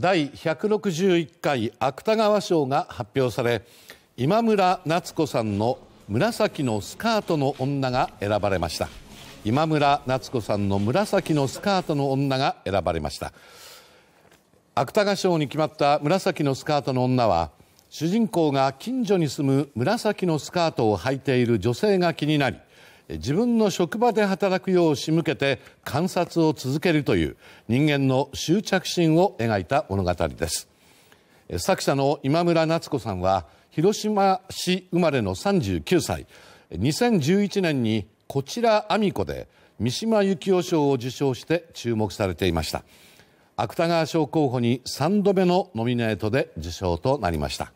第161回芥川賞が発表され今村夏子さんの「紫のスカートの女」が選ばれました今村夏子さんの「紫のスカートの女」が選ばれました芥川賞に決まった「紫のスカートの女は」は主人公が近所に住む紫のスカートを履いている女性が気になり自分の職場で働くよう仕向けて観察を続けるという人間の執着心を描いた物語です作者の今村夏子さんは広島市生まれの39歳2011年にこちら阿美子で三島由紀夫賞を受賞して注目されていました芥川賞候補に3度目のノミネートで受賞となりました